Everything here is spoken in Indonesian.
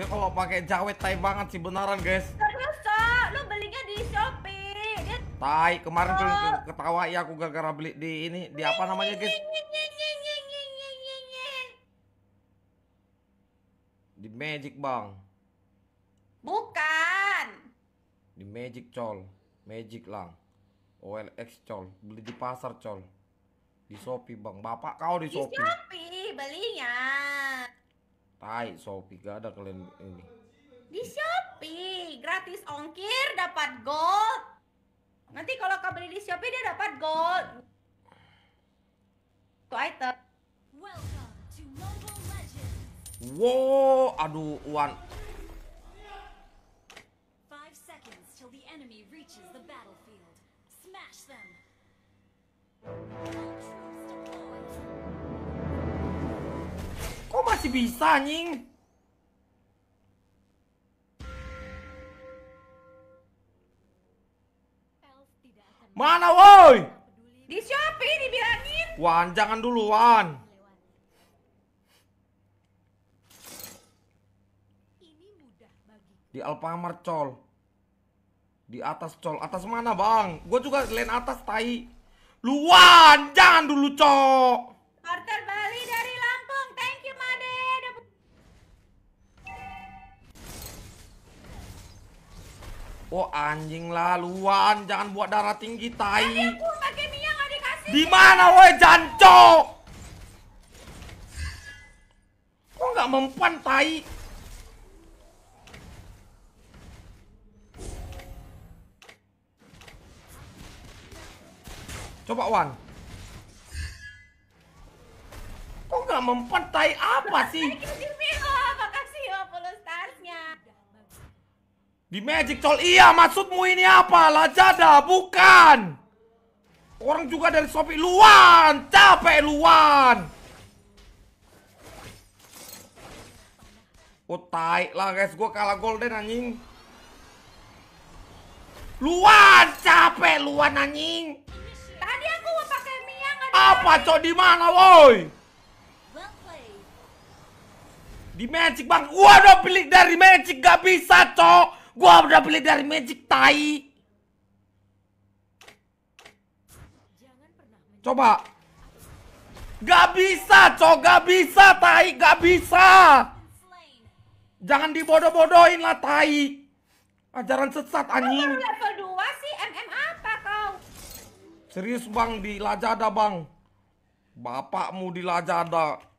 Dia kalau pakai jawet tai banget sih beneran, guys. Terus, lu belinya di Shopee. Dia... Tai, kemarin tuh oh. ketawa ya aku gara-gara beli di ini, di apa namanya, guys? Di Magic, Bang. Bukan. Di Magic, Col. Magic, Lang. OLX, Col. Beli di pasar, Col. Di Shopee, Bang. Bapak kau di Shopee. Di Shopee belinya. Tai Shopee gak ada kalian ini. Di Shopee gratis ongkir dapat gold. Nanti kalau kau beli di Shopee dia dapat gold. Itu item. Welcome to Wow, aduh Wan. Five seconds till the enemy reaches the battlefield. Smash them. masih bisa anjing. Mana woi? Di Shopee dibilangin. Wan, jangan dulu Wan. Di Alfamart col. Di atas col. Atas mana, Bang? Gue juga lain atas tai. Luan, jangan dulu, cok. Oh anjing lah luan, jangan buat darah tinggi tai. Di mana woi jancok? Kok nggak mempan tai? Coba Wan. Kok nggak mempan tai apa nah, sih? Di Magic Troll? iya maksudmu ini apa? lajada? bukan. Orang juga dari Shopee luan, capek luan. Oh tai lah guys, Gue kalah golden anjing. Luan, capek luan anjing. Tadi aku mau pakai Mia Apa cok di mana woi? Di Magic bang, gua udah pilih dari Magic gak bisa cok. Gua udah beli dari Magic Tai. Coba. Gak bisa, cok. gak bisa, tai, gak bisa. Jangan dibodoh-bodohin lah, tai. Ajaran sesat, anjing. level 2 sih, MM apa kau? Serius, bang, di Lajada, bang. Bapakmu di Lajada.